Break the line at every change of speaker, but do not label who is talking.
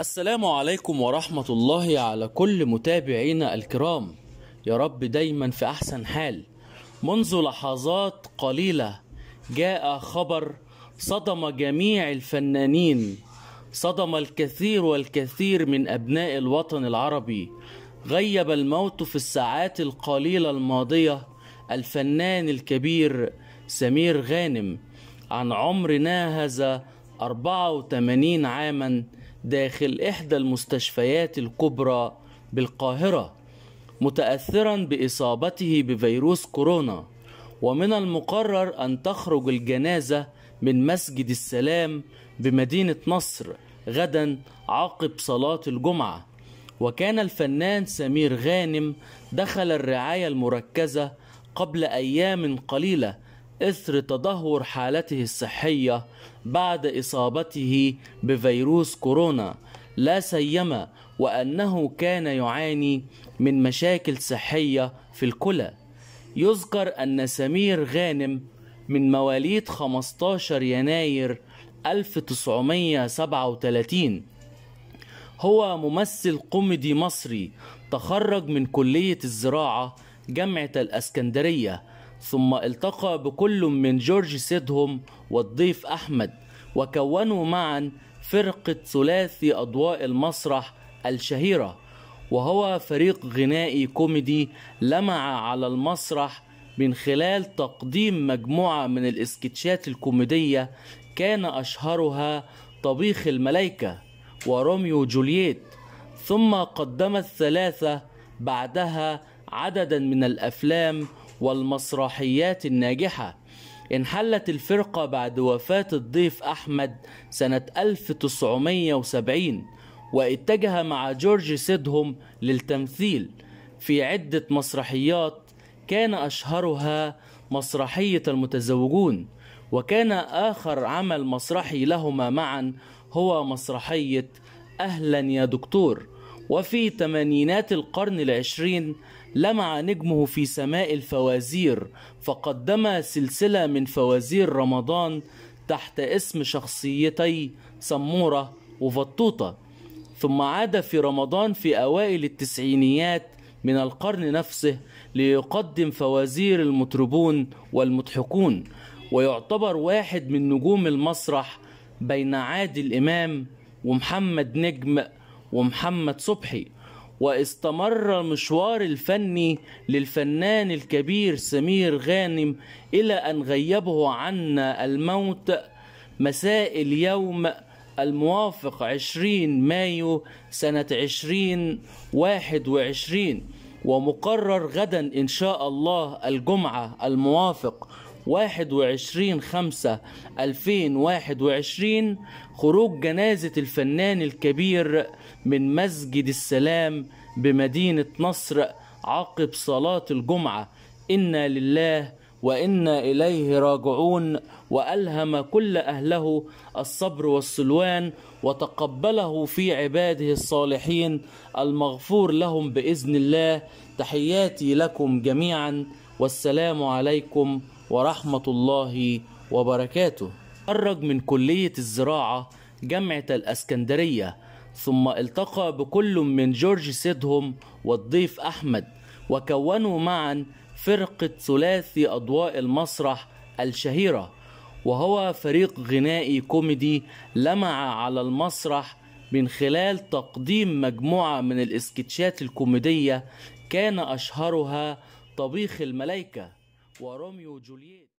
السلام عليكم ورحمة الله على كل متابعينا الكرام يا رب دايما في أحسن حال منذ لحظات قليلة جاء خبر صدم جميع الفنانين صدم الكثير والكثير من أبناء الوطن العربي غيب الموت في الساعات القليلة الماضية الفنان الكبير سمير غانم عن عمر ناهز 84 عاما داخل إحدى المستشفيات الكبرى بالقاهرة متأثرا بإصابته بفيروس كورونا ومن المقرر أن تخرج الجنازة من مسجد السلام بمدينة نصر غدا عقب صلاة الجمعة وكان الفنان سمير غانم دخل الرعاية المركزة قبل أيام قليلة إثر تدهور حالته الصحية بعد إصابته بفيروس كورونا لا سيما وأنه كان يعاني من مشاكل صحية في الكلى يذكر أن سمير غانم من مواليد 15 يناير 1937 هو ممثل كوميدي مصري تخرج من كلية الزراعة جامعة الأسكندرية ثم التقى بكل من جورج سيدهم والضيف أحمد وكونوا معا فرقة ثلاثي أضواء المسرح الشهيرة وهو فريق غنائي كوميدي لمع على المسرح من خلال تقديم مجموعة من الإسكتشات الكوميدية كان أشهرها طبيخ الملايكة وروميو جولييت ثم قدم الثلاثة بعدها عددا من الأفلام والمسرحيات الناجحة انحلت الفرقة بعد وفاة الضيف أحمد سنة 1970 واتجه مع جورج سيدهم للتمثيل في عدة مسرحيات كان أشهرها مسرحية المتزوجون وكان آخر عمل مسرحي لهما معا هو مسرحية أهلا يا دكتور وفي تمانينات القرن العشرين لمع نجمه في سماء الفوازير فقدم سلسلة من فوازير رمضان تحت اسم شخصيتي سمورة وفطوطة ثم عاد في رمضان في أوائل التسعينيات من القرن نفسه ليقدم فوازير المطربون والمضحكون ويعتبر واحد من نجوم المسرح بين عادل إمام ومحمد نجم ومحمد صبحي واستمر المشوار الفني للفنان الكبير سمير غانم إلى أن غيبه عنا الموت مساء اليوم الموافق 20 مايو سنة 2021 ومقرر غدا إن شاء الله الجمعة الموافق 21 5 2021 خروج جنازة الفنان الكبير من مسجد السلام بمدينة نصر عقب صلاة الجمعة إنا لله وإنا إليه راجعون وألهم كل أهله الصبر والسلوان وتقبله في عباده الصالحين المغفور لهم بإذن الله تحياتي لكم جميعا والسلام عليكم ورحمة الله وبركاته خرج من كلية الزراعة جامعة الأسكندرية ثم التقى بكل من جورج سيدهم والضيف أحمد وكونوا معا فرقة ثلاثي أضواء المسرح الشهيرة وهو فريق غنائي كوميدي لمع على المسرح من خلال تقديم مجموعة من الإسكتشات الكوميدية كان أشهرها طبيخ الملائكة وروميو جولييت